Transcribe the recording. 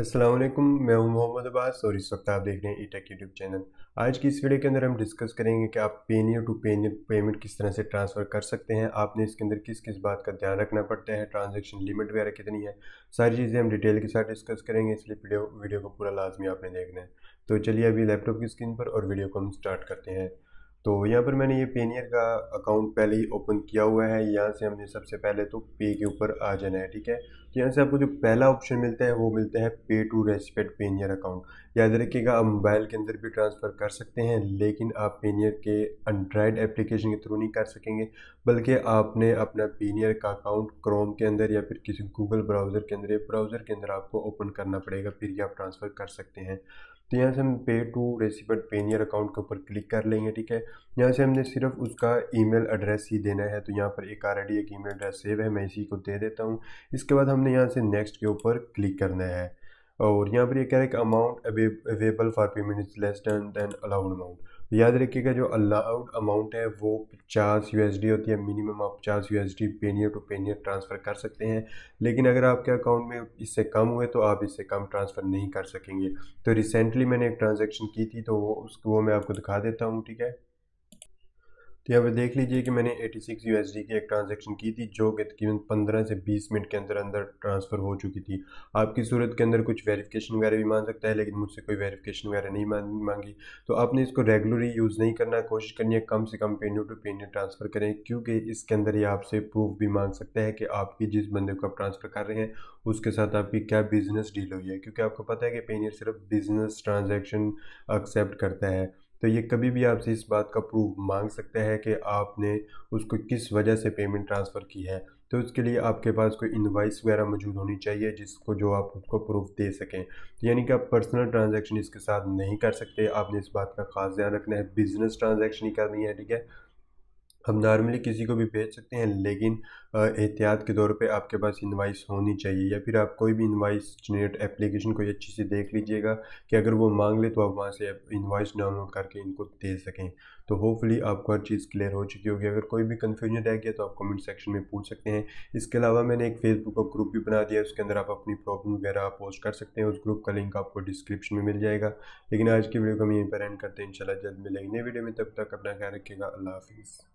असलम मैं हूँ मोहम्मद अब्बास और इस वक्त आप देख रहे हैं ईटेक यूट्यूब चैनल आज की इस वीडियो के अंदर हम डिस्कस करेंगे कि आप पेनियर टू पेनियर पेमेंट किस तरह से ट्रांसफ़र कर सकते हैं आपने इसके अंदर किस किस बात का ध्यान रखना पड़ता है ट्रांजैक्शन लिमिट वगैरह कितनी है सारी चीज़ें हम डिटेल के साथ डिस्कस करेंगे इसलिए वीडियो वीडियो को पूरा लाजमी आपने देखना है तो चलिए अभी लैपटॉप की स्क्रीन पर और वीडियो को हम स्टार्ट करते हैं तो यहाँ पर मैंने ये पेनियर का अकाउंट पहले ही ओपन किया हुआ है यहाँ से हमने सबसे पहले तो पे के ऊपर आ जाना है ठीक है तो यहाँ से आपको जो पहला ऑप्शन मिलता है वो मिलता है पे टू रेस्पेक्ट पेनियर अकाउंट याद रखिएगा आप मोबाइल के अंदर भी ट्रांसफ़र कर सकते हैं लेकिन आप पेनियर के एंड्राइड एप्लीकेशन के थ्रू नहीं कर सकेंगे बल्कि आपने अपना पेनियर का अकाउंट क्रोम के अंदर या फिर किसी गूगल ब्राउज़र के अंदर या ब्राउज़र के अंदर आपको ओपन करना पड़ेगा फिर ही आप ट्रांसफ़र कर सकते हैं तो यहाँ से हम पे टू रेसिपेट पेनियर अकाउंट के ऊपर क्लिक कर लेंगे ठीक है यहाँ से हमने सिर्फ उसका ईमेल एड्रेस ही देना है तो यहाँ पर एक आर एक ईमेल एड्रेस सेव है मैं इसी को दे देता हूँ इसके बाद हमने यहाँ से नेक्स्ट के ऊपर क्लिक करना है और यहाँ पर ये कह रहा है कि amount available for payment is less done than allowed amount तो याद रखिएगा जो अलाउड अमाउंट है वो पचास यू होती है मिनिमम आप पचास U S Payoneer to Payoneer transfer कर सकते हैं लेकिन अगर आपके अकाउंट में इससे कम हुए तो आप इससे कम ट्रांसफ़र नहीं कर सकेंगे तो रिसेंटली मैंने एक ट्रांजेक्शन की थी तो वो उसको वो मैं आपको दिखा देता हूँ ठीक है तो यहाँ पर देख लीजिए कि मैंने 86 सिक्स यू की एक ट्रांजेक्शन की थी जो कि तकरीबन 15 से 20 मिनट के अंदर अंदर ट्रांसफ़र हो चुकी थी आपकी सूरत के अंदर कुछ वेरिफिकेशन वगैरह भी मांग सकता है लेकिन मुझसे कोई वेरिफिकेशन वगैरह नहीं मांगी तो आपने इसको रेगुलरली यूज़ नहीं करना कोशिश करनी है कम से कम पेन टू पेन ट्रांसफ़र करें क्योंकि इसके अंदर ये आपसे प्रूफ भी मांग सकता है कि आपकी जिस बंदे को आप ट्रांसफ़र कर रहे हैं उसके साथ आपकी क्या बिज़नेस डील हुई है क्योंकि आपको पता है कि पेनियर सिर्फ बिज़नेस ट्रांजेक्शन एक्सेप्ट करता है तो ये कभी भी आपसे इस बात का प्रूफ मांग सकते हैं कि आपने उसको किस वजह से पेमेंट ट्रांसफ़र की है तो उसके लिए आपके पास कोई इन्वाइस वगैरह मौजूद होनी चाहिए जिसको जो आप उसको प्रूफ दे सकें तो यानी कि आप पर्सनल ट्रांजैक्शन इसके साथ नहीं कर सकते आपने इस बात का खास ध्यान रखना है बिज़नेस ट्रांजैक्शन ही करनी है ठीक है हम नॉर्मली किसी को भी भेज सकते हैं लेकिन एहतियात के तौर पे आपके पास इनवाइस होनी चाहिए या फिर आप कोई भी इनवाइस जनरेट एप्लीकेशन कोई अच्छी से देख लीजिएगा कि अगर वो मांग ले तो आप वहाँ से इनवाइस डाउनलोड करके इनको दे सकें तो होपफुली आपको हर चीज़ क्लियर हो चुकी होगी अगर कोई भी कन्फ्यूजन रह गया तो आप कमेंट सेक्शन में पूछ सकते हैं इसके अलावा मैंने एक फेसबुक का ग्रुप भी बना दिया उसके अंदर आप अपनी प्रॉब्लम वगैरह पोस्ट कर सकते हैं उस ग्रुप का लिंक आपको डिस्क्रिप्शन में मिल जाएगा लेकिन आज की वीडियो को हम यहीं पर एंड करते हैं इंशाल्लाह जल्द मिलेंगे नई वीडियो में तब तक अपना ख्याल रखिएगा अल्लाह हाफिज़